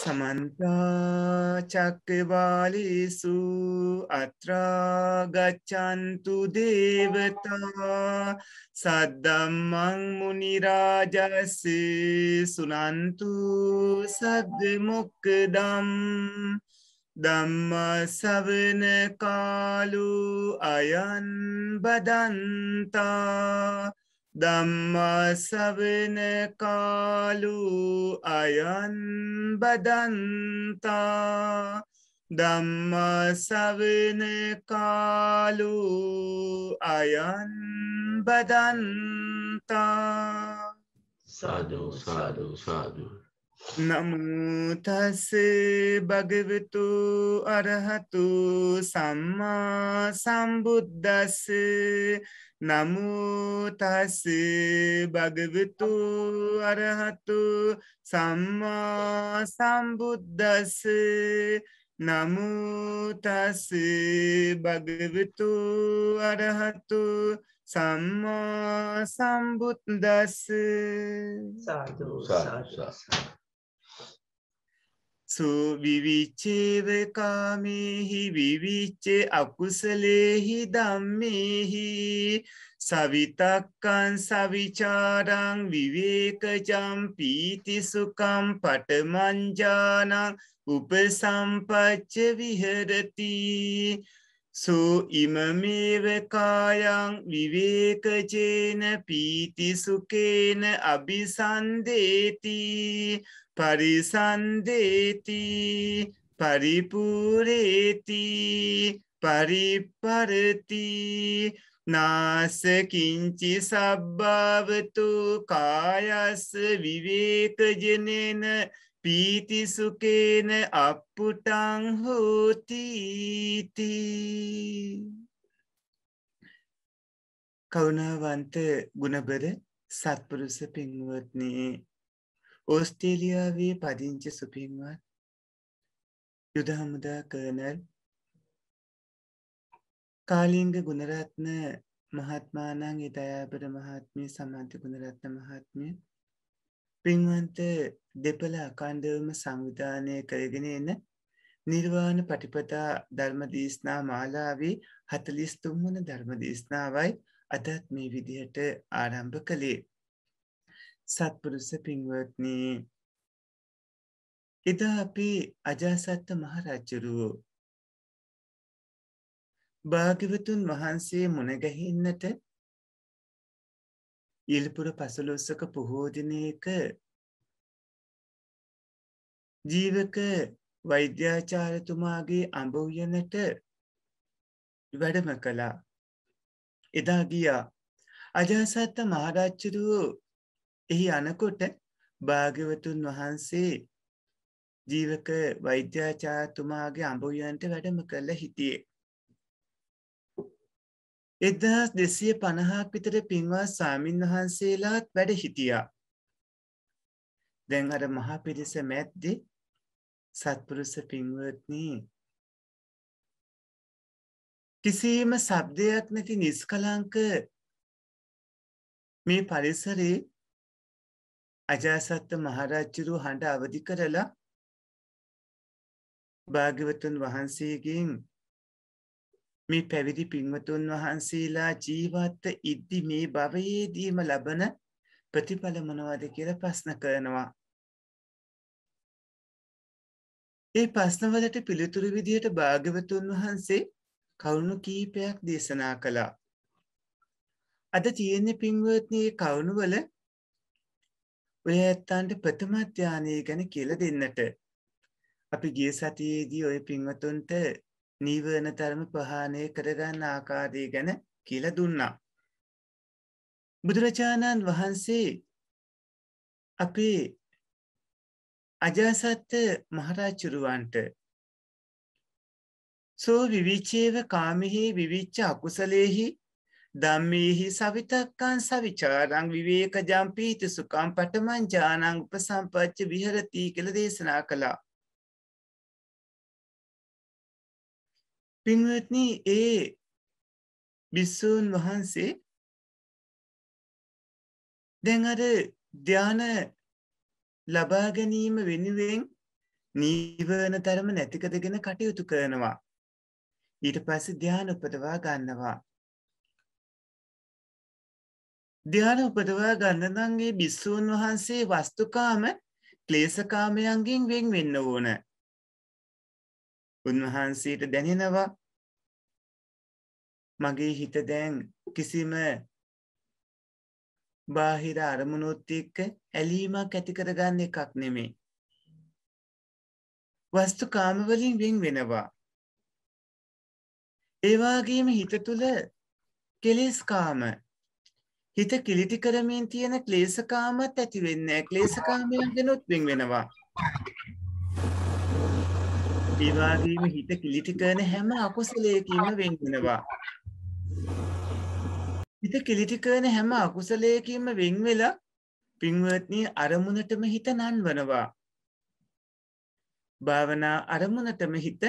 සමන්තාචක්කවාලිසු අත්‍රාගච්චන්තු දේවතා සද්දම්මං මුනිරාජස්ස සුනන්තු සද්දමොක්කදම් දම්ම සවන කාලු අයන් බදන්තා ධම්මසවන කාලු අයන් බදන්තා ධම්මසවන කාලු අයන් බදන්තා සාධූ සාධූ සාධූ නමුතස්ස භගවතු අරහතු සම්මා සම්බුද්දස්ස නමුතස් භගවිතු අරහතු සම්මා සම්බුද්දස නමුතස් භගවිතු අරහතු සම්මා සම්බුද්දස සාතු සාසා සුවිවිච්චේවකාමේහි විවිච්චේ අකුසලේහි දම්මේහි සවිතක්කන් සවිචාරං විවේකජම් පීතිසුකම් පටමංජානං උපසම්පච්ච විහරති සෝ ඉමමේවකායන් විවේකජේන පීතිසුකේන අභිසන්දේතිී පරිසන්දේති පරිපූරේති පරිපරති නාසකින්චි සබ්භාවතු කායස්ස විවේකජනන පීතිසුකේන අපපුටං හෝතීති කවුණාවන්ත ගුණබද සත්පුරුස පින්වත්නයේ ඕස්ට්‍රේලියාවේ පදිංචි සුපින්වත් යුද හමුදා කරනල් කාලිංග ගුණරත්න මහත්මානං ඉදයාපට මහත්මය සමන්ති ගුණරත්න මහත්මය පින්වන්ත දෙපළ අකණ්ඩවම සංවිධානය කරගෙන එන නිර්වාණ පටිපතා ධර්මදීශනා මාලාවී හතලිස්තුම්මන ධර්මදේශනාවයි අදත් මේ විදිහට ආරම්භ කළේ සත්පුරුස පින්වත්නි එදා අපේ අජාසත්ත මහරජ්ජරුවෝ භාගිවතුන් වහන්සේ මුණගැහින්නට ඉල්පුර පසළොස්සක පොහෝදිනයක ජීවක වෛද්‍යාචාරතුමාගේ අඹවයනට වැඩම කළා එදා ගියා අජාසත්ත මහරච්චරුවෝ එහි අනකොට භාග්‍යවතුන් වහන්සේ ජීවක වෛද්‍යාචාතුමාගේ අඹුයන්ට වැඩම කළ හිටියේ. එදහස් දෙසිය පණහාක් විතර පින්වා සාමීන් වහන්සේලාත් වැඩ හිටියා. දැන් අර මහා පිරිස මැද්දි සත්පුරුස පින්වත්නී කිසිීම සබ්දයක් නැති නිස්කලංක මේ පරිසරේ අජාසත්ත මහරච්චුරු හඬ අවධි කරලා භාග්‍යවතුන් වහන්සේගෙන් මේ පැවිදි පින්වතුන් වහන්සේලා ජීවත්ත ඉද්දි මේ භවයේදීම ලබන ප්‍රතිඵලමනවාද කියල ප්‍රශ්න කරනවා. ඒ ප්‍රශ්නවලට පිළිතුරු විදියට භාග්‍යවතුන් වහන්සේ කවුණු කීපයක් දේශනා කළා. අද තියෙන්නේ පින්වත්නයේ කවුණුවල ඔය ඇත්තන්ට ප්‍රථම ධානය ගැන කියලා දෙන්නට. අපි ගිය සතියේදී ඔය පින්වතුන්ට නීවරණ ධර්ම ප්‍රහාණය කරගන්න ආකාරය ගැන කියලා දුන්නා. බුදුරජාණන් වහන්සේ අපේ අජාසත්ත මහරාජුරුවන්ට සෝ විවිච්චේව කාමිහි විවිච්ච අකුසලේහි දම්මේහි සවිතක්කන් සවිචාරං විවේක ජම්පීති සුකම් පටමන් ජානං උප සම්පච්ච විහරතී කළ දේශනා කළා. පින්වත්න ඒ බිස්සූන් වහන්සේ දැඟර ධ්‍යාන ලබාගැනීම වෙනුවෙන් නීවන තරම නැතිකදගෙන කටයුතු කරනවා. ඊට පස්ස ධ්‍යාන උපදවා ගන්නවා. ධ්‍යාන උපදවා ගන්නදන්ගේ බිස්සූන් වහන්සේ වස්තුකාම ක්ලේසකාමයන්ගෙන් වෙන් වෙන්න ඕන. උන්වහන්සේට දැනෙනවා මගේ හිත දැන් කිසිම බාහිර අරමුණොත්තික්ක ඇලීමක් ඇතිකරගන්න එකක් නෙමේ. වස්තු කාමවලින් වෙන් වෙනවා. ඒවාගේම හිත තුළ කෙලෙස්කාම හිත කිලිටි කරමින් තියෙන ක්ලේශකාමත් ඇති වෙන්නේ ක්ලේශකාමයන් ගැනුත් වෙන් වෙනවා. ඒ වගේම හිත කිලිටි කරන හැම අකුසලයකින්ම වෙන් වෙනවා. හිත කිලිටි කරන හැම අකුසලයකින්ම වෙන් වෙලා පින්වත්නි අරමුණටම හිත නන්වනවා. භාවනා අරමුණටම හිත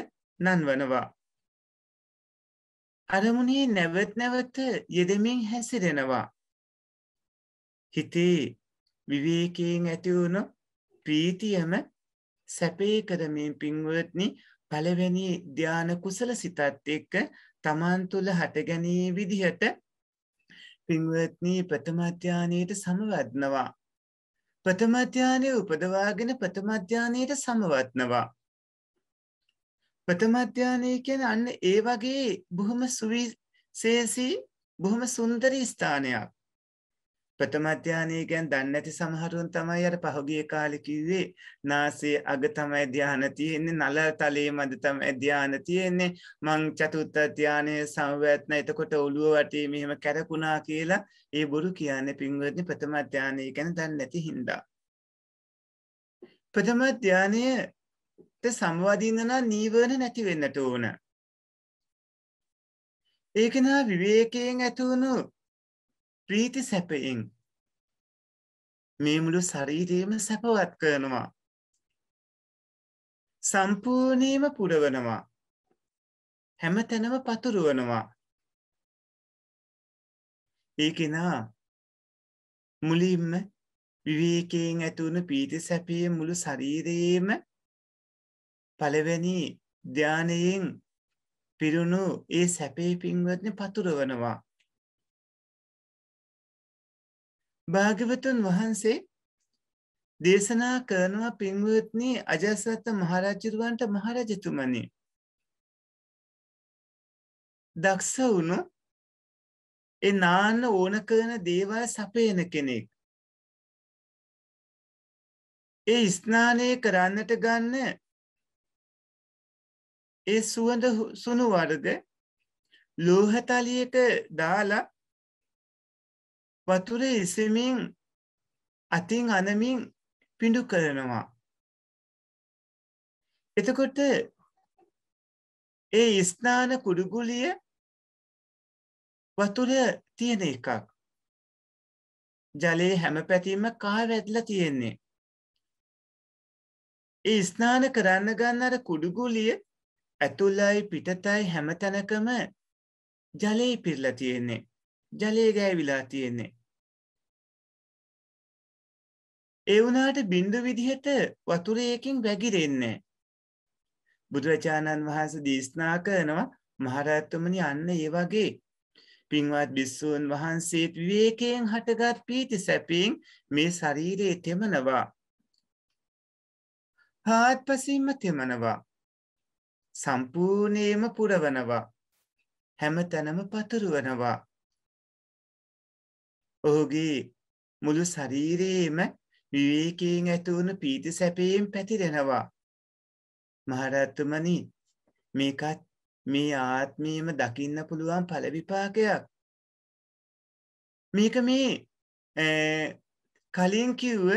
නන්වනවා. අරමුණේ නැවත් නැවත යෙදමින් හැසිරෙනවා. හිතේ විවේකයෙන් ඇතිවුණු ප්‍රීතියම සැපේ කරමින් පින්වත්නි පළවැනි ධ්‍යාන කුසල සිතත් එක්ක තමන් තුළ හටගැනී විදිහට පින්වත්නී ප්‍රථමධ්‍යානයට සමවදනවා. ප්‍රථමධ්‍යානය උපදවාගෙන ප්‍රථමධ්‍යානයට සමවත්නවා. ප්‍රථමධ්‍යානය කියන අන්න ඒ වගේ බොහොම සුවිශේසී බොහොම සුන්දර ස්ථානයක්. ප්‍රථම ධානය ගැන දන්නේ නැති සමහරුන් තමයි අර පහුගිය කාලේ කිව්වේ නාසයේ අග තමයි ධාන තියෙන්නේ නල තලයේ මැද තමයි ධාන තියෙන්නේ මං චතුත්ථ ධානයේ සංවේත්න එතකොට ඔළුව වටේ මෙහෙම කැරකුණා කියලා ඒ බොරු කියන්නේ පින්වත්නි ප්‍රථම ධානය ගැන දන්නේ නැති හින්දා ප්‍රථම ධානයේ සම්වදින්න නම් නීවරණ නැති වෙන්නට ඕන ඒකෙනා විවේකයෙන් ඇතිවුණු ප්‍රීති සැපයෙන් මේ මුළු ශරීරයම සැපවත් කරනවා සම්පූර්ණීම පුරවනවා හැම තැනම පතුරුවනවා ඒ කෙනා මුලින්ම විවේකයෙන් ඇතුවුණු පීති සැපිය මුළු ශරීරයේම පළවැනි ධ්‍යානයෙන් පිරුණු ඒ සැපේ පින්වත්න පතුරවනවා භාගවතුන් වහන්සේ දේශනා කරනවා පින්වත්නී අජස්වත මහරජරුවන්ට මහරජතුමනි. දක්ෂ වුණු එ නාන්න ඕන කරන දේවල් සපයන කෙනෙක්. ඒ ස්නානය කරන්නට ගන්න ඒ සුවඳ සුණු වර්ග ලෝහතලියක දාලා වතුරේ ඉසමින් අතින් අනමින් පිඩු කරනවා. එතකොට ඒ ස්නාන කුඩුගුලිය වතුර තියෙන එකක්. ජලයේ හැම පැතිීම කා වැදල තියෙන්නේ. ඒ ස්නාන කරන්න ගන්න අර කුඩුගුලිය ඇතුල්ලයි පිටතයි හැම තැනකම ජලයේ පිරලා තියෙන්නේ. ජලයේ ගෑවිලා තියෙන්නේ. ඒ වුණාට බින්දු විදිහට වතුරයකින් වැගිරෙන්නේ බුදුරජාණන් වහන්සේ දේශනා කරනවා මහරත්තුමනි අන්න ඒ වගේ පින්වත් බිස්සූන් වහන්සේ විවේකයෙන් හටගත් පීති සැපින් මේ ශරීරයේ තෙමනවා හාත්පසින්ම තෙමනවා සම්පූර්ණයම පුරවනවා හැම තැනම පතුරුවනවා ඔහුගේ මුළු ශරීරයේම විවේකයෙන් ඇතිවුණු පීති සැපයෙන් පැතිරෙනවා. මහරත්තුමනි මේකත් මේ ආත්මීම දකින්න පුළුවන් පලවිපාකයක්. මේක මේ කලින් කිව්ව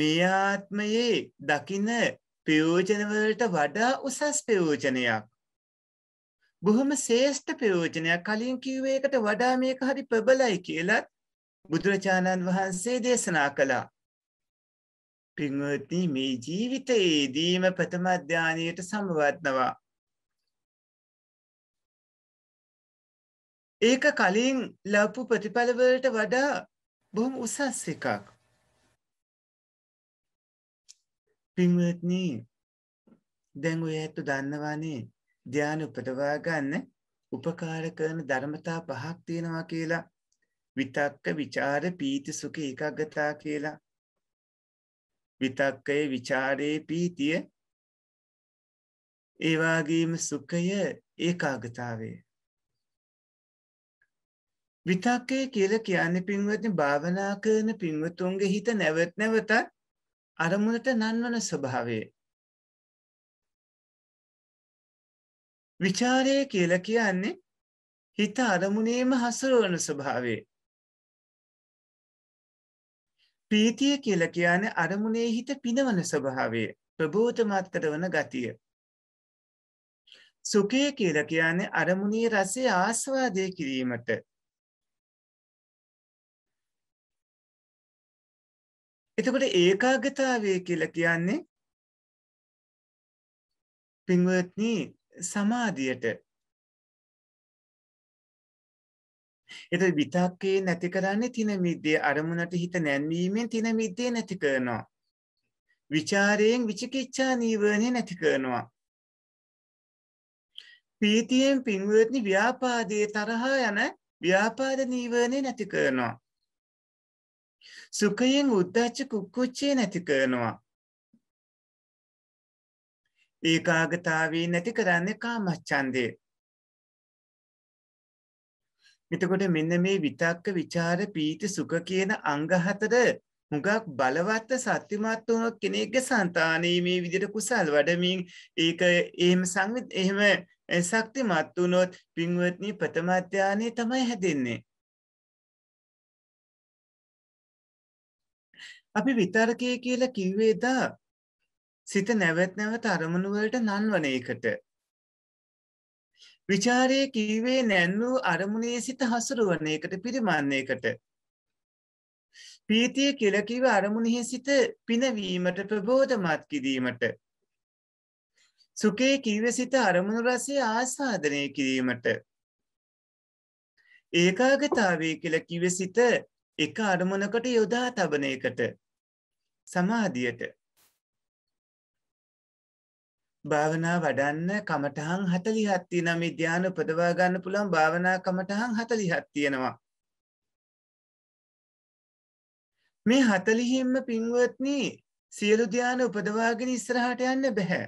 මේ ආත්මයේ දකින ප්‍රයෝජනවලට වඩා උසස් ප්‍රයෝජනයක්. බොහොම ශේෂ්ඨ ප්‍රයෝජනයක් කලින් කිව්වේකට වඩා මේක හරි ප්‍රබලයි කියලත් බුදුරජාණන් වහන්සේ දේශනා කළා. පින්වත්නි මේ ජීවිතයේදීම ප්‍රථම ධානයට සමවත්නවා. ඒක කලින් ලබපු ප්‍රතිඵලවලට වඩා බොහොම උසස් එකක්. පින්වත්නි දැන් ඔය ඇත්තු දන්නවානේ ධ්‍යාන උපටවා ගන්න උපකාර කරන ධර්මතා පහක් තියෙනවා කියලා විතක්ක විචාර පීති සුඛ ඒකාග්‍රතා කියලා විතක්කය විචාරයේ පීතිය ඒවාගේම සුඛය ඒකාගතාවය විතක්කය කියල කියන්න පින්වති භාවනා කරන පින්වතුන්ගේ හිත නැවත් නැවතත් අරමුණට නන්වන ස්වභාවය විචාරය කියල කියන්නේ හිත අරමුණේම හසුරුවන ස්වභාවේ ප්‍රීතිය කියල කියන අරමුණේ හිත පිනවන ස්වභාවේ ප්‍රබෝධමත් කරවන ගතිය. සුකය කියල කියන අරමුණේ රසේ ආස්වාදය කිරීමට එතකොට ඒකාගතාවය කියල කියන්නේ පින්වත්නී සමාධියට එත විතක්කේ නැති කරන්නේ තින මිද්දේ අරමුණට හිත නැන්වීමෙන් තින මිද්දේ නැති කරනවා. විචාරයෙන් විචිකිච්ඡා නීවරණය නැති කරනවා. පීතියෙන් පින්වත්නි ව්‍යාපාදයේ තරහා යන ව්‍යාපාද නීවරණය නැති කරනවා. සුඛයෙන් උද්දච්ච කුක්කුච්චේ නැති කරනවා. ඒකාගතාවේ නැති කරන්නේ කාමච්ඡන්දේ. එතකොට මෙන්න මේ විතක්ක ਵਿਚාර පීති සුඛ කියන අංග හතර හුඟක් බලවත් සත්‍යමත් වුණු කෙනෙක්ගේ సంతානයේ මේ විදිහට කුසල් වඩමින් ඒක එහෙම සංවිත් එහෙම ශක්තිමත් වුණොත් පින්වත්නි ප්‍රථම ධානයේ තමයි හැදෙන්නේ. අපි විතරකයේ කියලා කිව්වේ දා සිත නැවත් නැවත අරමුණු වලට නන්වන එකට විචාරය කීවේ නැන්වූ අරමුණේ සිත හසුරුවන එකට පිරිමන්නේකට. පීතිය කෙලකිව අරමුණෙහි සිත පිනවීමට ප්‍රබෝධමත් කිරීමට. සුකේ කීව සිත අරමුණු රසේ ආසාධනය කිරීමට. ඒකාගතාවේ කියල කිව සිත එක අරමුණකට යොදා තබන එකට සමාධියට භාවනා වඩන්න කමටහන් හතලිහත් තියෙන මේ ධ්‍යාන උපදවා ගන්න පුළුවන් භාවනා කමටහන් හතලිහත් තියෙනවා. මේ හතලිහිම්ම පින්වත්නි සියලු ධ්‍යාන උපදවාගෙන ඉස්සරහට යන්න බැහැ.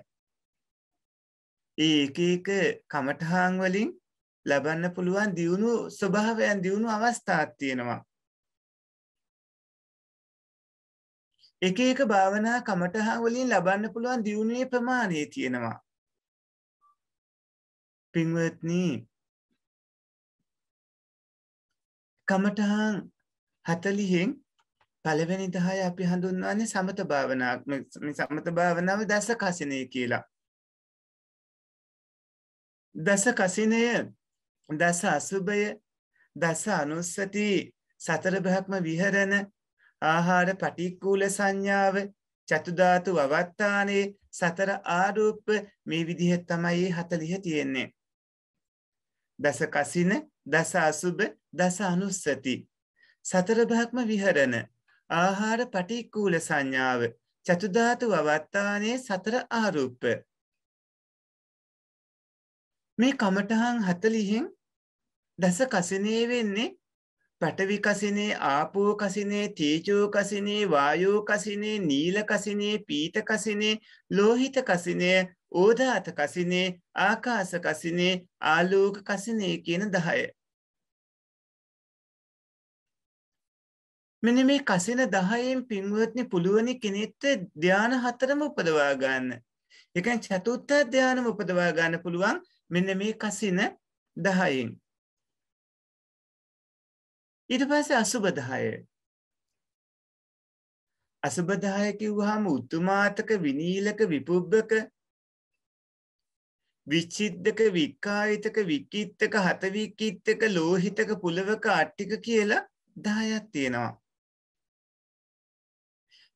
ඒ එක එක කමටහන් වලින් ලබන්න පුළුවන් දියුණු ස්වභාවයන් දියුණු අවස්ථාත් තියෙනවා. එක එක භාවනා කමටහා වලින් ලබන්න පුළුවන් දියුණුවේ ප්‍රමාණය තියෙනවා. පින්වත්නී කමටහන් හතලිහෙන් පළවෙනි දහය අපි හඳුන්වන්නේ සමත භාවනාවක් සමත භාවනාව දස කසිනය කියලා. දස කසිනය දස අසුභය දස අනුස්සති සතර බ්‍රහ්ම විහරණ ආහාර පටික්කූල සංඥාව චතුධාතු අවත්තානේ සතර ආරූප මේ විදිහ තමයි හතලිහ තියෙන්නේ. දස කසින දස අසුභ දස අනුස්සති. සතර භක්ම විහරණ ආහාර පටික්කූල සංඥාව චතුධාතු අවත්තානේ සතර ආරූප. මේ කමටහන් හතලිහෙන් දස කසිනේ වෙන්නේ පටවි කසිනේ ආපෝ කසිනේ තීජෝ කසිනේ වායෝ කසිනේ නීල කසිනේ පීත කසිනේ ලෝහිත කසිනේ ඕදාත කසිනේ ආකාශ කසිනේ ආලෝක කසිනේ කියන 10 මෙන්න මේ කසින 10න් පින්වත්නි පුළුවනි කෙනෙක්ට ධාන හතරම උපදවා ගන්න. ඒ කියන්නේ චතුත්ථ ධානම උපදවා ගන්න පුළුවන් මෙන්න මේ කසින 10න්. ඊට පස්සේ අසුබ 10. අසුබ 10 කිව්වහම උතුමාතක විනීලක විපුබ්බක විචිද්දක වික්කායිතක විකිත්තක හතවිකිත්තක ලෝහිතක පුලවක අට්ටික කියලා 10ක් තියෙනවා.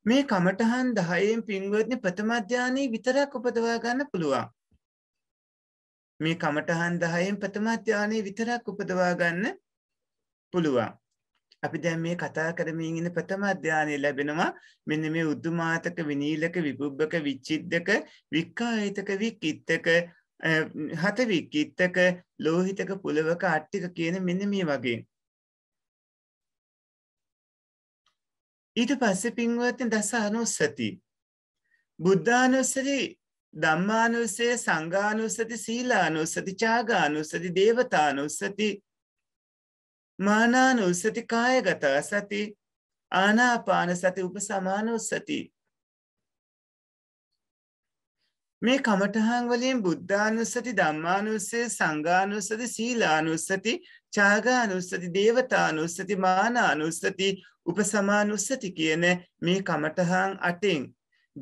මේ කමටහන් 10න් පින්වත්නි ප්‍රථම ධානයේ විතරක් උපදවා ගන්න පුළුවන්. මේ කමටහන් 10න් ප්‍රථම ධානයේ විතරක් උපදවා ගන්න පුළුවන්. අපි දැන් මේ කතා කරමින් ඉන්න ප්‍රථම අධ්‍යානය ලැබෙනවා මෙන්න මේ උද්දුමාතක විනීලක විපුබ්බක විච්චිද්දක වික්කායතක වික්කිත්තක හත වික්කිත්තක ලෝහිතක පුලවක අට්ටික කියන මෙන්න මේ වගේ. ඊට පස්සෙ පින්වත්තෙන් දස අනුස්සති. බුද්ධානුස්සති ධම්මානුස්සය සංඝානුස්සති සීලානුස්සති චාගානුස්සති දේවතානුස්සති මානානුස්සති කායගත සති ආනාපාන සති උපසමානුස්සති මේ කමටහන් වලින් බුද්ධානුස්සති ධම්මානුස්සේ සංඝානුස්සති සීලානුස්සති චාගානුස්සති දේවතානුස්සති මානානුස්සති උපසමානුස්සති කියන මේ කමටහන් අටෙන්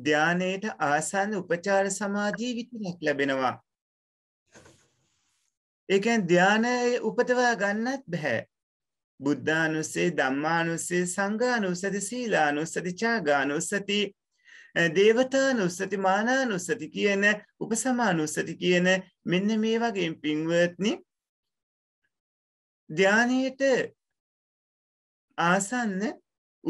ධ්‍යානයට ආසන්න උපචාර සමාධී විතරක් ලැබෙනවා. ඒකැන් ධ්‍යානය උපතවා ගන්නත් බැහැ. බුද්ධානුස්සේ ධම්මානුස්සේ සංඝානුස්සති සීලානුස්සති චාගානුස්සති දේවතානුස්සති මානානුස්සති කියන උපසමානුස්සති කියන මෙන්න මේ වගේ පින්වත්නි ධානයට ආසන්න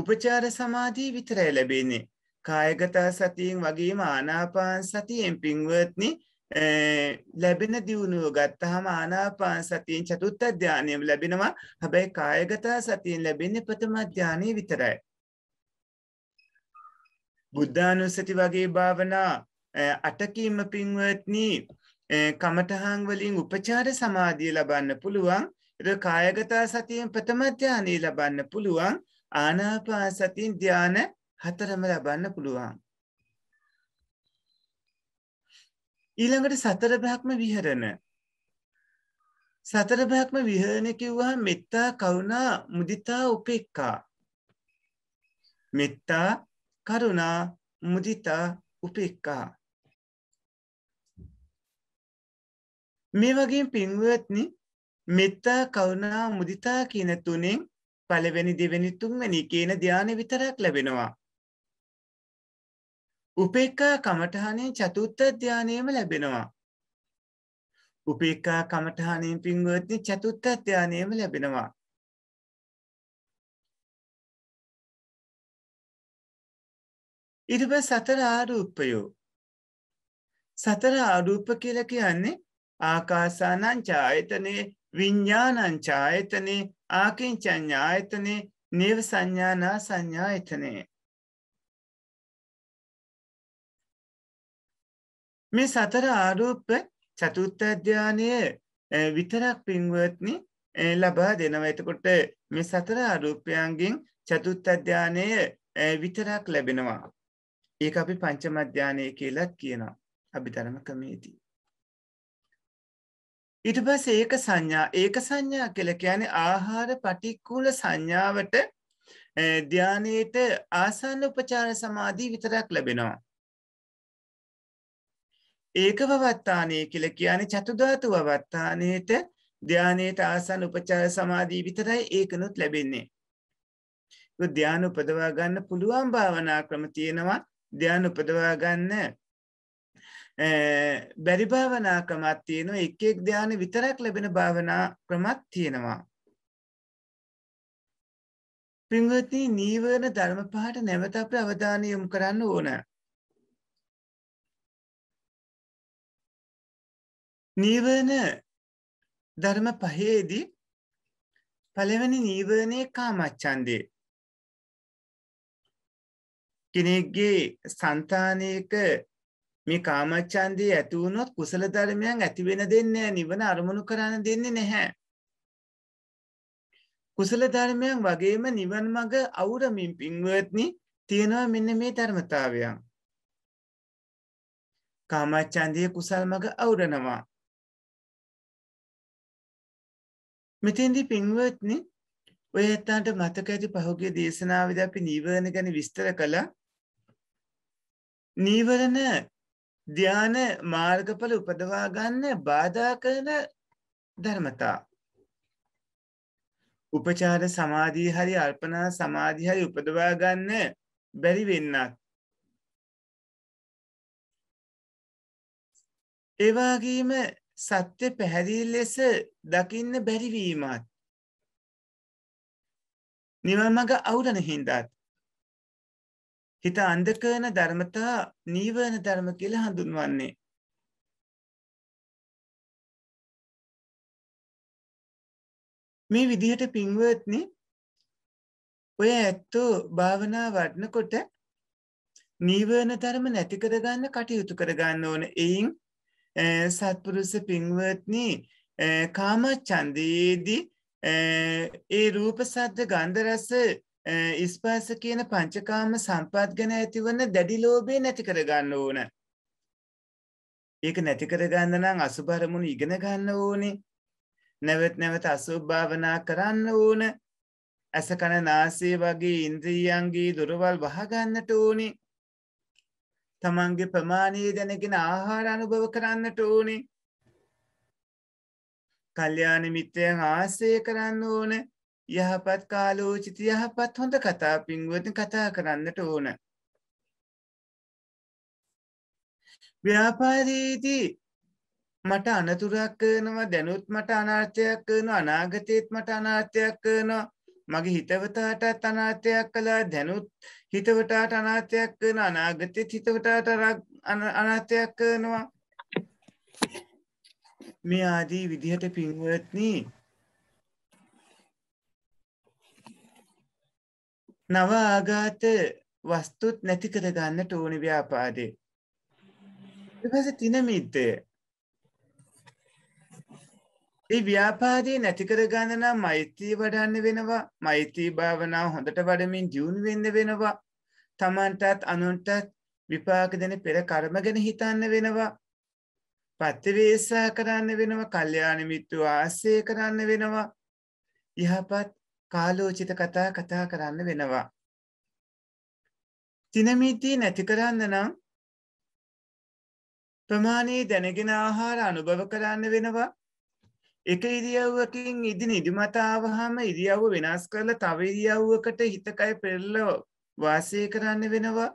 උපචාර සමාධී විතරයි ලැබෙන්නේ කායගතා සතියෙන් වගේම ආනාපාන් සතියෙන් පින්වත්නි ලැබෙන දියුණුව ගත්තහම ආනාපාන සතියෙන් චතුත්ත ධානයම ලැබෙනවා හැබැයි කායගතා සතියෙන් ලැබෙන්නේ ප්‍රථම ධානය විතරයි. බුද්ධානුස්සති වගේ භාවනා අටකීම පින්වත්නි කමටහන් වලින් උපචාර සමාධිය ලබන්න පුළුවන් කායගතා සතියෙන් ප්‍රථම ධානය ලබන්න පුළුවන් ආනාපාන සතියෙන් ධාන හතරම ලබන්න පුළුවන්. ඊළඟට සතර බ්‍රහ්ම විහරණ සතර බ්‍රහ්ම විහරණ කිව්වා මෙත්තා කරුණා මුදිතා උපේක්ඛා මෙත්තා කරුණා මුදිතා උපේක්ඛා මේ වගේ පින්වත්නි මෙත්තා කරුණා මුදිතා කියන තුනෙන් පළවෙනි දෙවෙනි තුන්වෙනි කියන ධානය විතරක් ලැබෙනවා උපේක්ඛා කමඨහණේ චතුත්ථ ධානයේම ලැබෙනවා. උපේක්ඛා කමඨහණෙන් පින්වත්නි චතුත්ථ ධානයේම ලැබෙනවා. ඉරිබ සතර ආරූපයෝ සතර ආරූප කියල කියන්නේ ආකාසානං චායතනේ විඤ්ඥානං චායතනේ ආකින් චඥායතනේ නව සංඥානා සංඥායතනය මේ සතර ආරූප චතුත්ත අධ්‍යානය විතරක් පින්වත්නි ලබා දෙනවා එතකොට මේ සතර ආරූපයන්ගෙන් චතුත් අධ්‍යානය විතරක් ලැබෙනවා. ඒක අපි පංචම අධ්‍යානය කියලත් කියනවා අභිධර්ම කමේදී. ඉට පස් ඒක සංඥා ඒක සංඥා කළ කියන ආහාර පටික්කූල සංඥාවට ධ්‍යානයට ආසන්න උපචාර සමාධී විතරක් ලැබෙනවා. ඒකව වත්තානය කියල කියන චතුධාතු වත්තානයට ධ්‍යානයට ආසන් උපචාර සමාධී විතරයි ඒකනුත් ලැබෙන්නේ. ධ්‍යාන උපදවා ගන්න පුළුවන් භාවනා ක්‍රම තියෙනවා ධ්‍යාන උපදවා ගන්න බැරි භාවනා ක්‍රමත් තියෙනවා එක් එක් ධ්‍යාන විතරක් ලැබෙන භාවනා ක්‍රමත් තියෙනවා. පිංවති නීවරණ ධර්ම පහට නැවත අප අවධානය යොමු කරන්න ඕනෑ. නීවරණ ධර්ම පහේදී පළවෙනි නීවරණය කාමච්ඡන්දේ කෙනෙක්ගේ సంతානයක මේ කාමච්ඡන්දේ ඇති වුණොත් කුසල ධර්මයන් ඇති වෙන දෙන්නේ නිවන අරමුණු කරන්න දෙන්නේ නැහැ කුසල ධර්මයන් වගේම නිවන් මඟ අවුරමින් පින්වත්නි තියෙනවා මෙන්න මේ ධර්මතාවයන් කාමච්ඡන්දය කුසල් මඟ අවුරනවා මෙතින්දී පින්වත්නි ඔය ඇත්තාන්ට මතක ඇති පහුගේ දේශනාවද අපි නීවරණ ගැන විස්තර කළා නීවරණ ධ්‍යාන මාර්ගඵල උපදවා ගන්න බාධා කරන ධර්මතා උපචාර සමාධී හරි අල්පනා සමාධී හරි උපදවා ගන්න බැරි වෙන්නත් ඒවාගේම සත්‍ය පැහැදිලි ලෙස දකින්න බැරිවීමත් නිවමග අවුරණ හින්දාත් හිත අන්දකරන ධර්මතා නීවරණ ධර්ම කියල හඳුන්වන්නේ මේ විදිහට පින්වත්න ඔය ඇත්තෝ භාවනා වටනකොට නීවරණ ධර්ම නැති කරගන්න කටයුතු කරගන්න ඕන එයින් සත්පුරුස පින්වත්නි කාමච්චන්දයේදී ඒ රූප සද්ධ ගන්ධරස ඉස්පාස කියන පංචකාම සම්පාත් ගැන ඇතිවන්න දැඩිලෝබේ නැති කරගන්න ඕන. ඒක නැතිකරගන්න නම් අසුභරමුණ ඉගෙන ගන්න ඕනේ. නැවත් නැවත අසුභභාවනා කරන්න ඕන. ඇසකණ නාසේ වගේ ඉන්ද්‍රීයන්ගේ දුරවල් වහගන්නට ඕනේ. තමන්ගේ ප්‍රමාණය දැනගෙන ආහාර අනුභව කරන්නට ඕනේ කල්්‍යාන මිත්‍රයන් ආසය කරන්න ඕන යහපත් කාලෝචිත යහපත් හොඳ කතා පින්ුවති කතා කරන්නට ඕන ව්‍යාපාරීදී මට අනතුරක් කරනවා දැනුත් මට අනාර්ථයක් කරන අනාගතයත් මට අනාර්ථයක් කරනවා මගේ හිතවතාටත් අනාතයක් කලා දැනුත් හිතවටාට අනාතයක් කන අනාගතයත් හිතවටාට අනාතයක් කරනවා මේ ආදී විදිහට පින්වත්නී නව ආගාත වස්තුත් නැති කරගන්නට ඕන ව්‍යාපාදේ. පස තිනමිත්තේ ඒ ව්‍යාපාදී නැතිකර ගන්න නම් මෛත්‍රී වඩන්න වෙනවා මෛත්‍රී භාවනාව හොඳට වඩමින් ජීවුන් වෙන්න වෙනවා තමන්ටත් අනුන්ටත් විපාක දෙන පෙර කර්ම ගැන හිතන්න වෙනවා පත්තිවේසා කරන්න වෙනවා කල්්‍යයාන මිත්තු ආස්සය කරන්න වෙනවා යහපත් කාලෝචිත කතා කතා කරන්න වෙනවා තිනමීතිී නැති කරන්න නම් ප්‍රමාණයේ දැනගෙන ආහාර අනුභව කරන්න වෙනවා එක ඉරියව්වකින් ඉදින ඉදිමතාවහම ඉරියව්ව වෙනස් කරල තව ඉරියව්වකට හිතකයි පෙල්ල වාසය කරන්න වෙනවා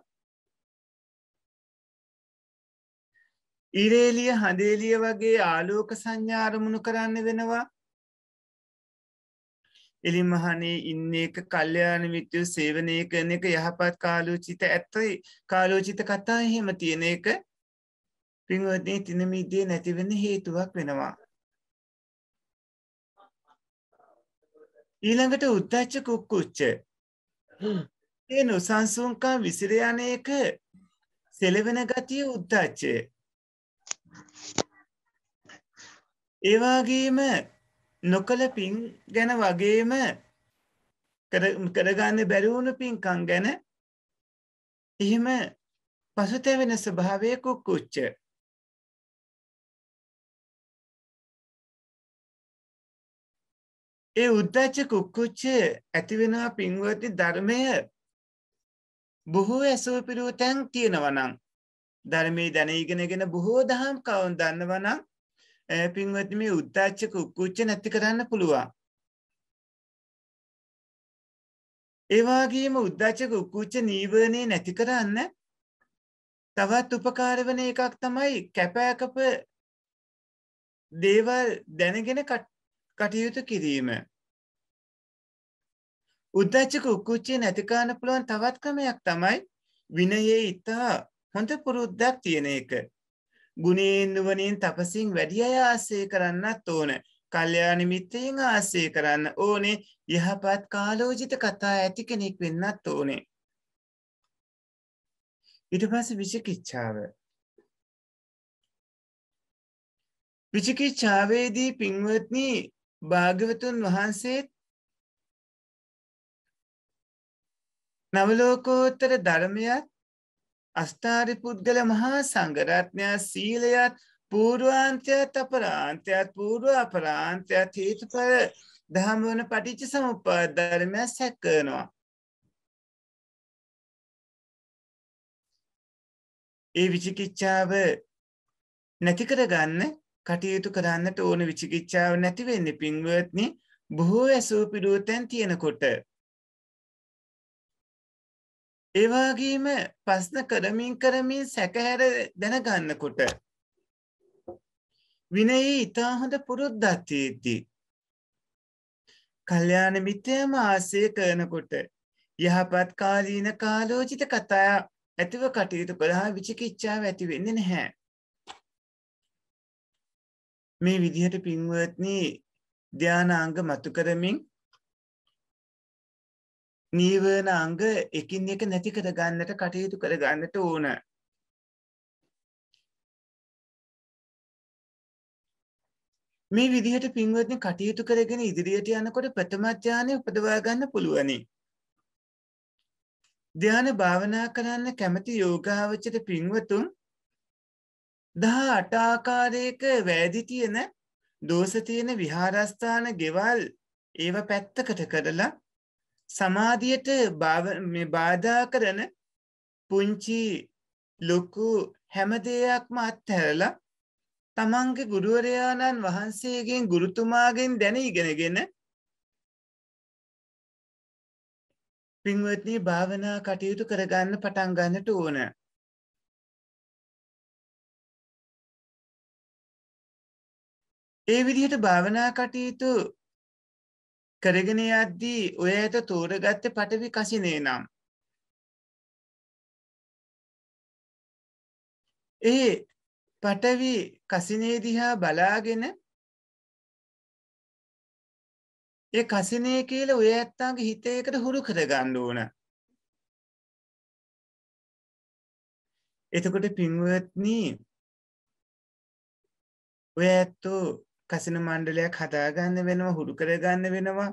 ඉරේලිය හදේලිය වගේ ආලෝක සංඥාරමුණු කරන්න වෙනවා එළිමහනේ ඉන්න එක කල්්‍යයාන මිත්‍යය සේවනය කරන එක යහපත් කාලෝචිත ඇත්තයි කාලෝචිත කතා එහෙම තියෙන එක පින්වදේ තිනමීදේ නැතිවෙන හේතුවක් වෙනවා ඊළඟට උද්දච්ච කුක්කුච්ච ඒ නොසන්සුන්කා විසිර යන එක සෙලවෙන ගතිය උද්දච්චය ඒවාගේම නොකළ පින් ගැන වගේම කරගන්න බැරිවුණු පින්කං ගැන එහෙම පසුතැවෙන ස්වභාවය කුක්කුච්ච ඒ උද්දච්ච කුක්කුච්ච ඇතිවෙනවා පින්වති ධර්මය බොහෝ ඇසෝ පිරුව තැන් තියෙනවනං ධර්මය දැනීගෙනගෙන බොහෝ දහම් කවුන් දන්නවනම් පින්වතිම උද්දච්ච කුක්කුච්ච නැති කරන්න පුළුවන්. ඒවාගේම උද්දච්ච කුක්කුච්ච නීවරණය නැති කරන්න තවත් උපකාරවන එකක් තමයි කැපෑකප දේවල් දැනගෙන කට් කටයුතු කිරීම. උද්දච්චක උකුච්චේ නැතිකාන්න පුළුවන් තවත් ක්‍රමයක් තමයි විනයේ ඉතා හොඳ පුරුද්දක් තියෙන එක. ගුණයෙන් නුවනින් තපසින් වැඩි අය ආසය කරන්නත් ඕන. කල්්‍යයාන මිත්තයෙන් ආසය කරන්න ඕනේ යහපත් කාලෝජිත කතා ඇති කෙනෙක් වෙන්නත් ඕනේ. ඉට පස විචකිච්චාව. විචිකිච්චාවේදී පින්වත්නී භාග්‍යවතුන් වහන්සේත් නවලෝකෝත්තර ධර්මයත් අස්ථාරි පුද්ගල මහා සංගරත්නයා සීලයත් පූර්වාන්තයත් අපරාන්තයත් පූර්ව අපරාන්තයත් හේතු පර දහමවන පටිච්ච සමුපා ධර්මයක් සැක්කනවා. ඒ විචිකිච්ඡාව නැතිකර ගන්න කටයුතු කරන්නට ඕන විචිකිච්චාව නැතිවෙන්න පින්වත්නි බොහෝ ඇසූ පිඩුවතැන් තියෙනකොට. ඒවාගේම පස්න කරමින් කරමින් සැකහැර දැනගන්නකොට. විනයේ ඉතාහොඳ පුරුද්ධත්තියති. කල්්‍යාන මිත්‍යයම ආසය කරනකොට යහපත් කාලීන කාලෝජිත කතා ඇතිව කටයුතු කළහා විචිකිච්චාව ඇතිවෙන්නේ නැහැ. මේ විදිහට පින්වත්නි ධ්‍යානාංග මතු කරමින් නීවන අංග එකින් එක නැති කර ගන්නට කටයුතු කර ගන්නට ඕන මේ විදිහට පින්වත්නි කටයුතු කරගෙන ඉදිරියට යනකොට ප්‍රථමධ්‍යානය උපදවා ගන්න පුළුවනි ධ්‍යාන භාවනා කරන්න කැමති යෝගාවච්චට පින්වතුන් දහ අටාකාරයක වැදි තියෙන දෝසතියන විහාරස්ථාන ගෙවල් ඒව පැත්තකට කරලා සමාධියට බාධා කරන පුංචි ලොකු හැම දෙයක්ම අත්හැරලා තමන්ගේ ගුරුවරයාණන් වහන්සේගෙන් ගුරුතුමාගෙන් දැන ඉගෙනගෙන පින්වත්නී භාවනා කටයුතු කරගන්න පටන්ගන්නට ඕනෑ ඒ විදිහට භාවනා කටයුතු කරගෙන යද්දී ඔය ඇත තෝරගත්ත පටවි කසිනේ නම්. ඒ පටවි කසිනේ දිහා බලාගෙන ඒ කසිනේ කියල ඔය ඇත්තාගේ හිතයකට හුරු කරගන්න ඕන. එතකොට පින්ුවත්නී ඔය ඇත්තෝ කසින මණ්ඩලයක් හදාගන්න වෙනවා හුඩු කරගන්න වෙනවා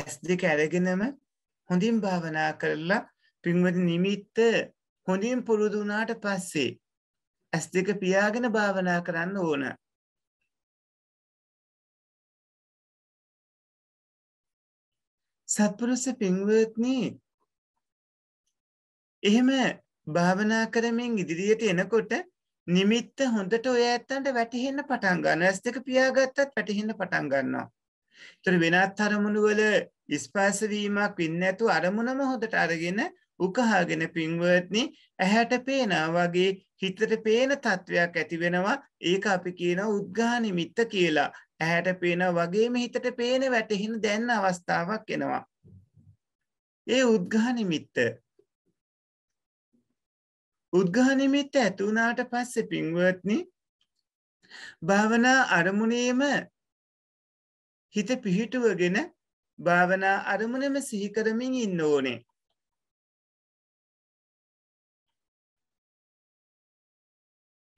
ඇස් දෙක ඇරගෙනම හොඳින් භාවනා කරලා පින්වද නිමිත්ත හොඳින් පුරුදුනාට පස්සේ ඇස් දෙක පියාගෙන භාවනා කරන්න ඕන සත්පුරුස පින්වත්නි එහෙම භාවනා කරමින් ඉදිරියට එනකොට නිමිත්ත හොඳට ඔය ඇත්තන්ට වැටහෙන්න පටන් ගන්න ඇස් දෙක පියාගත්තත් වැටහෙන්න පටන් ගන්නවා. තොර වෙනත් අරමුණු වල ස්පාසවීමක් වින්න ඇතු අරමුණම හොඳට අරගෙන උකහාගෙන පින්වත්නි ඇහැට පේනා වගේ හිතට පේන තත්ත්වයක් ඇතිවෙනවා ඒක අපි කියන උද්ගා නිමිත්ත කියලා ඇහැට පේන වගේම හිතට පේන වැටහින දැන්න අවස්ථාවක් එනවා. ඒ උද්ගා නිමිත්ත උද්ඝා නිමිත්ත ඇති වුණාට පස්සේ පින්වත්නි භාවනා අරමුණේම හිත පිහිටුවගෙන භාවනා අරමුණම සිහි කරමින් ඉන්න ඕනේ.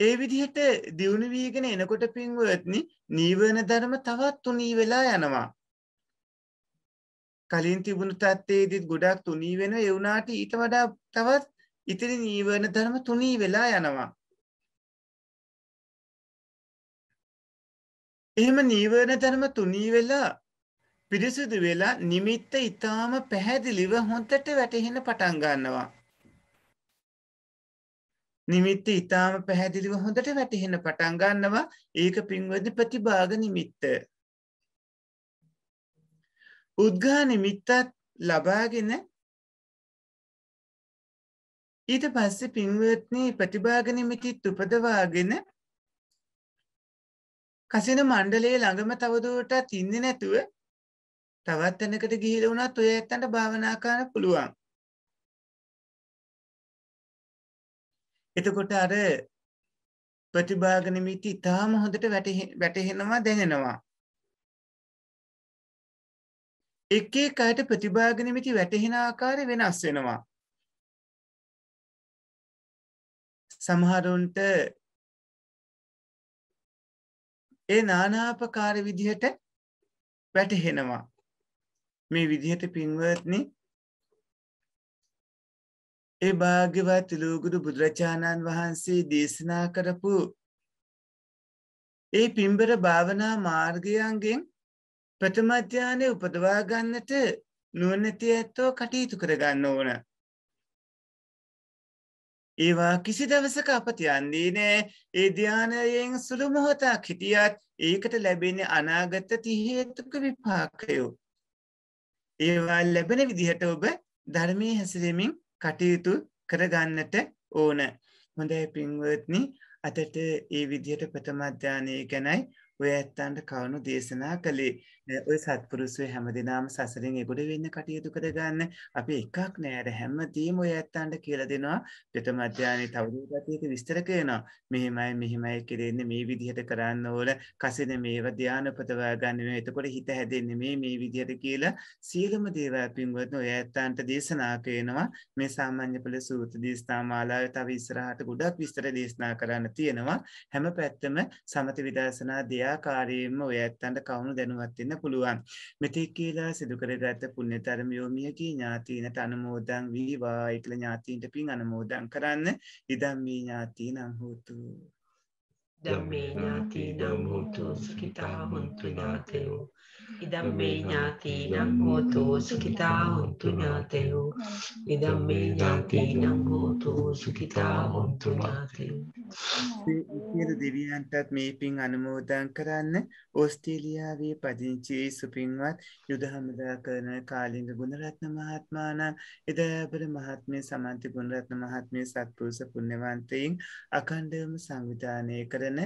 ඒ විදිහට දියුණු වීගෙන එනකොට පින්වත්නි නීවරණ ධර්ම තවත් තුනී වෙලා යනවා. කලින් තිබුණු තත්ත්වයේදීත් ගොඩක් තුනී වෙනවා ඒ වුණාට ඊට වඩා තවත් ඉතිරි නීවරණ ධර්ම තුනී වෙලා යනවා. එහෙම නීවරණ ධර්ම තුනී වෙලා පිරිසිදු වෙලා නිමිත්ත ඊටාම පැහැදිලිව හොඳට වැටහෙන පටන් ගන්නවා. නිමිත්ත ඊටාම පැහැදිලිව හොඳට වැටහෙන පටන් ගන්නවා. ඒක පින්වද ප්‍රතිභාග නිමිත්ත. උද්ඝා නිමිත්තත් ලබාගෙන ඊට පස්සේ පින්වත්නී ප්‍රතිභාගනිමිතිත් උපදවාගෙන කසින මණ්ඩලයේ ළඟම තවදුවටත් ඉන්නේ නැතුව තවත් තැනකට ගිහිල වුණත් ඔය ඇත්තන්ට භාවනා කරන්න පුළුවන්. එතකොට අර ප්‍රතිභාග නිමිති ඉතාම හොඳට වැටහෙනවා දැනෙනවා. එක එක අයට ප්‍රතිභාග නිමිති වැටහෙන ආකාරය වෙනස් වෙනවා. සමහරුන්ට ඒ නානාපකාර විදිහට වැටහෙනවා මේ විදිහට පින්වත්නි ඒ භාග්‍යවත් ලූගුරු බුදුරජාණන් වහන්සේ දේශනා කරපු ඒ පිම්බර භාවනා මාර්ගයන්ගෙන් ප්‍රථමධ්‍යානය උපදවාගන්නට නුවනැති ඇත්තෝ කටයුතු කරගන්න ඕන ඒවා කිසි දවසක අප තියන්නේ නෑ ඒ ධ්‍යානයෙන් සුළු මොහොතා හිටියත් ඒකට ලැබෙන අනාගත තිහේතුක විපාකයෝ. ඒවා ලැබෙන විදිහට ඔබ ධර්මය හැසිරෙමින් කටයුතු කරගන්නට ඕන. හොඳයි පින්වත්නි අතට ඒ විදිහට ප්‍රථමධ්‍යානය ගැනයි ඔය ඇත්තන්ට කවුණු දේශනා කළේ ඔය සත්පුරුසේ හැම දෙනාම සසරින් එගොඩ වෙන්න කටයුතු කරගන්න අපි එකක් නෑර හැම දීම ඔය ඇත්තන්ට කියල දෙනවා ප්‍රථම අධ්‍යානය තවරගතයක විස්තර කරනවා මෙහෙමයි මෙහෙමයි කෙරෙන්න මේ විදිහට කරන්න ඕල කසින මේවා ධ්‍යානපතවා ගන්නම එතකොට හිත හැදෙන්නේ මේ මේ විදිහට කියලා සියලම දේවල් පින්වත්න ඔය ඇත්තන්ට දේශනා කරනවා මේ සාමාන්‍ය පල සූත දේශනාමාලාව තව ඉස්සරහට ගොඩක් විස්තර දේශනා කරන්න තියෙනවා හැම පැත්තම සමත විදර්ශනා දෙයක් ක්‍රියාකාරීම ඔය ඇත්තන්ට කවුණු දැනුවත්වෙන්න පුළුවන් මෙතික් කියලා සිදුකරගත්ත පුුණෙතරමියෝමියකි ඥාතිීනට අනමෝදන් වීවා ඉටල ඥාතීන්ට පින් අනමෝදන් කරන්න ඉදම්මී ඥාතිී නංහෝතු දම්මේ ඥාතිී නම්හෝතු සුකිතා හොන්තු ඥාතයෝ ඉදම්මේ ඥාතිනම් හෝතෝ සුඛිතා හොන්තු ඥාතයෝ ඉදම්මේ ඥාතිනම් හෝතෝ සුඛිතා හොන්තු ඥාතයෝ සියලු දෙවියන්ටත් මේ පින් අනුමෝදන් කරන්න ඕස්ට්‍රේලියාවේ පදිංචි සුපින්වත් යුද හමුදා කරන කාලිංග ගුණරත්න මහත්මාන එදෑබර මහත්මය සමන්ති ගුණරත්න මහත්මය සත්පුරුස පුුණ්‍යවන්තයෙන් අකණ්ඩවම සංවිධානය කරන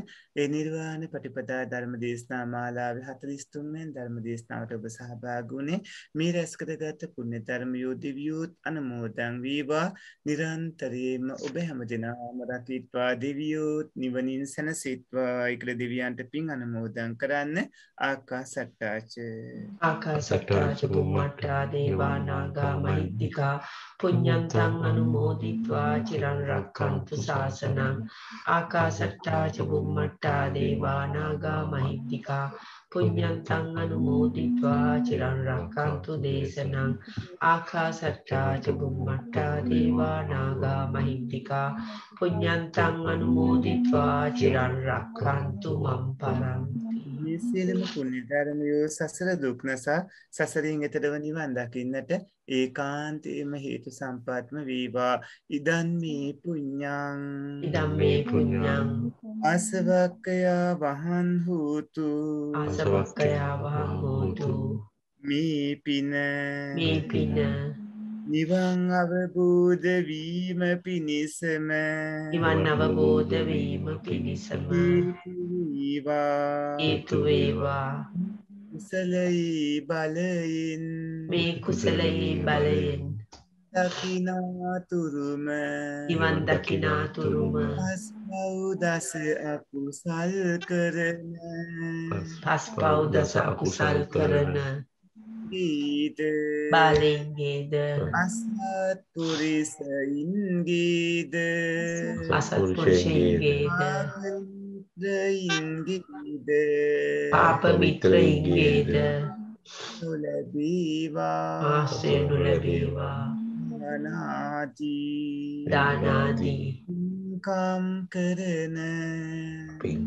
එනිර්වාණ පටිපදා ධර්ම දේශනා මාලාව හතරිස්තුන්ෙන් දර ධර්ම දේශනාවට ඔබ සහභාගුණේ මේ රැස්කර ගත පුුණ්‍ය ධර්ම යෝධවියූත් අනමෝදන් වීවා නිරන්තරයේම ඔබ හැම දෙනාම රකිත්වා දෙවියෝත් නිවනින් සැනසිත්වා ඉකළ දෙවියන්ට පින් අනමෝදන් කරන්න ආකා සට්ටාච ආකා සට්ටාච බුම්මට්ටා දේවානාගා මෛද්දිකා පුඤ්ඤන්තං අනුමෝදිත්වා චිරන් රක්කන්තු ශාසනං ආකාසට්ටා ච බුම්මට්ටා දේවානාගා මහිත්‍තිකා පුඤ්ඤන්තං අනුමෝදිत्वा චිරන් රක්칸තු දේශනං ආකාසට්ටා ච බුම්මට්ටා දේවා නාග මහිද්దికා පුඤ්ඤන්තං අනුමෝදිत्वा චිරන් රක්칸තු මම් පරං මේ සියලුම පුණ්‍ය ධර්මයෝ සසර දුක් නසා සසරින් එතෙරව නිවන් දකින්නට ඒකාන්තේම හේතු සම්පත්ම වේවා ඉදන් මේ පුඤ්ඤං ඉදන් මේ පුඤ්ඤං අසවක්කයා වහන් හෝතු අසවක්කයා වහන් හෝතු මේ පින මේ පින නිවන් අවබෝධ වීම පිණිසම නිවන් අවබෝධ වීම පිණිසම වේවා හේතු වේවා කුසලයි බලයෙන් මේ කුසලයි බලයෙන් දකිනාතුරුම නිවන් දකිනාතුරුම පස්පෞදස අකුසල් කරන පස්පෞදස අකුසල් කරන ගීත බලෙන්ගේද අසතුරිසයින් ගීද අසතුරුෂයන්ගේද ඉන්ගීද පාප මිත්‍රයින්ගේද නොලැබීවා ආශ්‍රය නොලැබීවා නාදී දානාදී පින්කම් කරන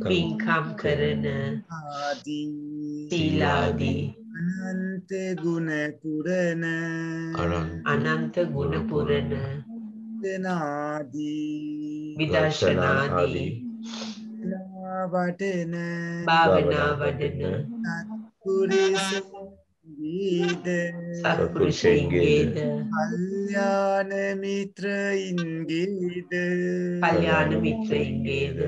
පින්කම් කරන ආදී සීලාදී අනන්ත ගුණ පුරන අනන්ත ගුණ පුරන දනාදී විදර්ශනාදී වටන භාවනා වඩන පුරිස වීද සත්පුරුෂයන්ගේද කල්යාණ මිත්‍රයින්ගේද කල්යාණ මිත්‍රයින්ගේද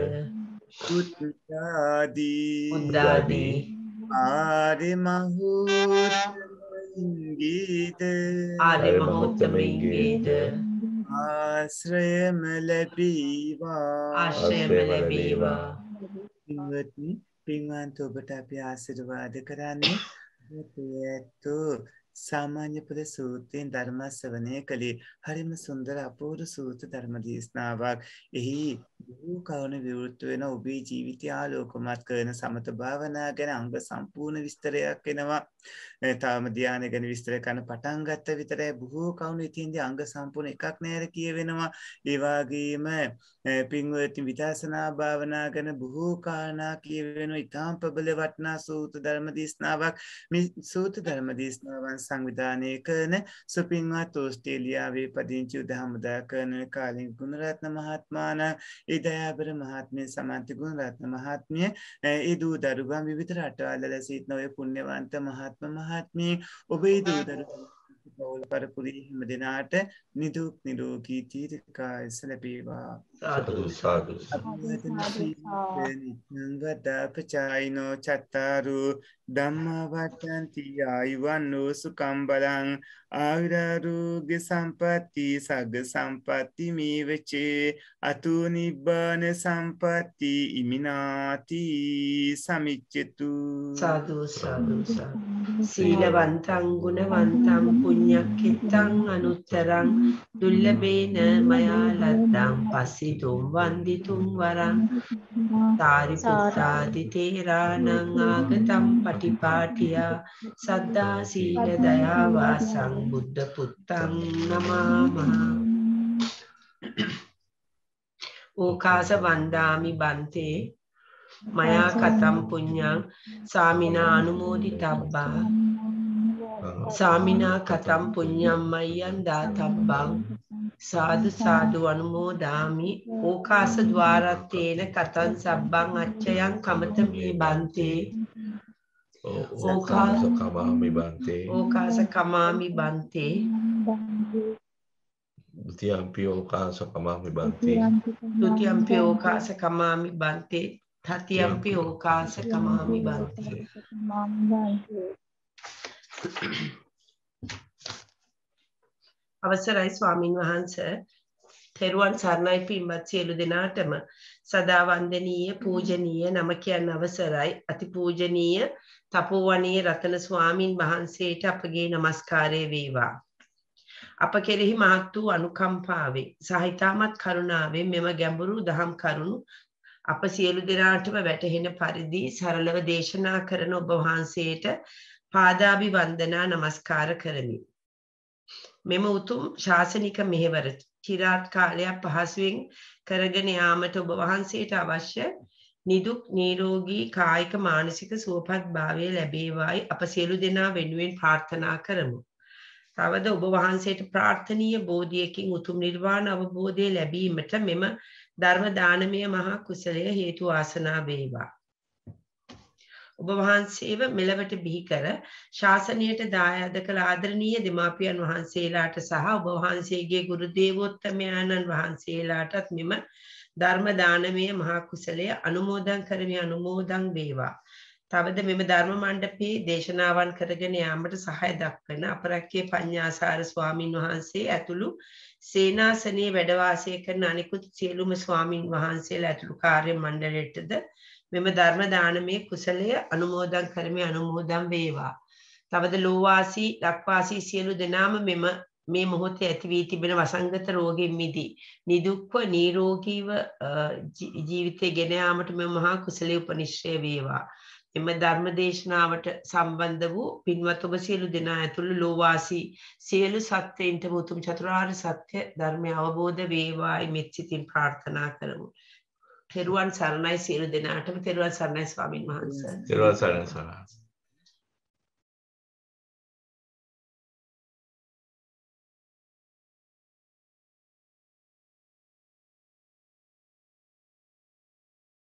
බුද්ධාදී බුද්ධාදී ආරිමහූතමින්ගේද ආරිමහූතමින්ගේද ආශ්‍රයම ලැබීවා ආශ්‍රයම ලැබීවා පින්වත්නි පින්වන්ත ඔබට අපි ආශිර්වාද කරන්නේ ඇත්තු සාමාන්‍ය පද සූත්‍රයෙන් ධර්මස්වනය කළේ හරිම සුන්දර අපූරු සූත ධර්මදේශනාවක් එහි කවුන විවෘත්තු වෙන ඔබේ ජීවිතය ආලෝකමත් කරන සමත භාවනා ගැන අංග සම්පූර්ණ විස්තරයක් එනවා තාම ධ්‍යාන ගැන විස්තර කරන පටන් ගත්ත විතරයි බොහෝ කවුණු ඉතින්දී අංග සම්පූර්ණ එකක් නෑර කියවෙනවා ඒ වගේම පින්වත්ති විදර්ශනා භාවනා ගැන බොහෝ කාරණා කියවෙනවා ඉතාම ප්‍රබල වටිනා සූත්‍ර ධර්ම දේශනාවක් මේ සූත්‍ර ධර්ම දේශනාවන් සංවිධානය කරන සුපින්වත් ඕස්ට්‍රේලියාවේ පදිංචි උදාහමුදා කරන කාලින් ගුණරත්න මහත්මාණන් ඒ දෑබර මහත්මය සමන්තිකුණ රත්න මහත්මිය ඒ දූ දරුගම් විවිත රටවාල්ල ලැසිත් නොය පුුණ්්‍යවන්ත මහත්ම මහත්මී ඔබේ දූ දරු පවුල් පරපුරී හිම දෙනාට නිදුක් නිරෝගී තීරකායස ලැබේවා. සාදු සාදු නංගදා පචායිනෝ චත්තාරු ධම්මවත්තන්ති ආයුවන්නෝ සුකම්බලං ආයුරාරෝග්‍ය සම්පatti සග්ග සම්පatti මේවචේ අතු නිබ්බාන සම්පatti ඉමිනාති සමිච්ඡතු සාදු සාදු සීලවන්තං ගුණවන්තං පුඤ්ඤක්ඛිතං අනුත්තරං දුල්ලබේන මයා ලද්දං පසේ ඉදුම් වන්දිතුම් වරං තාරිපුත්තාදි තේරානං ආගතම් පටිපාටියා සද්දා සීල දයාවා සංබුද්ධ පුත්තං නමාමහ ඕකාස වන්දාමි බන්තේ මයා කතම් පුඤ්ඤං සාමිනා අනුමෝදිතබ්බා සාමිනා කතම් පුඤ්ඤම්මයං දාතබ්බං සාදු සාදු අනුමෝදාමි ඕකාස ద్వාරත්තේන කතං සබ්බං අච්චයන් කමත මේ බන්තේ ඕකාස කමාමි බන්තේ ඕකාස කමාමි බන්තේ ဒုတိယံ පි ඕකාස කමාමි බන්තේ ဒုတိယံ පි ඕකාස කමාමි බන්තේ තතියම්පි ඕකාස කමාමි බන්තේ අවසරයි ස්වාමින් වහන්ස තෙරුවන් සරණයි පින්වත් සියලු දෙනාටම සදා වන්දනීය පූජනීය නම කියන්න අවසරයි අතිපූජනීය තපෝවනීය රතන ස්වාමින් වහන්සේට අපගේ নমස්කාරය වේවා අප කෙරෙහි මහත් වූ අනුකම්පාවේ සහිතාමත් කරුණාවෙන් මෙම ගැඹුරු දහම් කරුණු අප සියලු දෙනාටම වැටහෙන පරිදි සරලව දේශනා කරන ඔබ වහන්සේට පාදාභි වන්දනා নমස්කාර කරමි. මෙම උතුම් ශාසනික මෙහෙවර চিරාත් කාලයක් පහසුවෙන් කරගෙන යාමට ඔබ වහන්සේට අවශ්‍ය නිදුක් නිරෝගී කායික මානසික සුවපත් භාවය ලැබේවායි අප සියලු දෙනා වෙනුවෙන් ප්‍රාර්ථනා කරමු. තවද ඔබ වහන්සේට ප්‍රාර්ථනීය බෝධියකින් උතුම් නිර්වාණ අවබෝධය ලැබීමට මෙම ධර්ම දානමය මහා කුසලය හේතු ආසනා වේවා. ඔබ වහන්සේව මෙලවට බිහි කර ශාසනයට දායාද කළ ආදරණීය දෙමාපියන් වහන්සේලාට සහ ඔබ වහන්සේගේ ගුරු දේවෝත්තමයන්න් වහන්සේලාටත් මෙම ධර්ම දානමය මහා කුසලය අනුමෝදන් කරමි අනුමෝදන් වේවා. තවද මෙම ධර්ම මණ්ඩපයේ දේශනාවන් කරගෙන යාමට සහාය දක්වන අපරක්කේ පඤ්ඤාසාර ස්වාමින් වහන්සේ ඇතුළු සේනාසනයේ වැඩ වාසය කරන අනිකුත් සියලුම ස්වාමින් වහන්සේලා ඇතුළු කාර්ය මණ්ඩලයටද මෙම ධර්ම දානමය කුසලය අනුමෝදන් කරමි අනුමෝදන් වේවා. තවද ලෝවාසී ලක්වාසී සියලු දෙනාම මෙම මේ මොහොතේ ඇති වී තිබෙන වසංගත රෝගයෙන් මිදී නිදුක්ව නිරෝගීව ජීවිතය ගෙන යාමට මේ මහා කුසලයේ උපනිශ්‍රය වේවා. එම ධර්ම දේශනාවට සම්බන්ධ වූ පින්වත් ඔබ සියලු දෙනා ඇතුළු ලෝවාසී සියලු සත්වයින්ට උතුම් චතුරාර්ය සත්‍ය ධර්මය අවබෝධ වේවායි මෙත් සිතින් ප්‍රාර්ථනා කරමු. තෙරුවන් සරණයි සියලු දෙනාටම තෙරුවන් සරණයි ස්වාමින් වහන්සේ. තෙරුවන් සරණයි ස්වාමීන් වහන්සේ.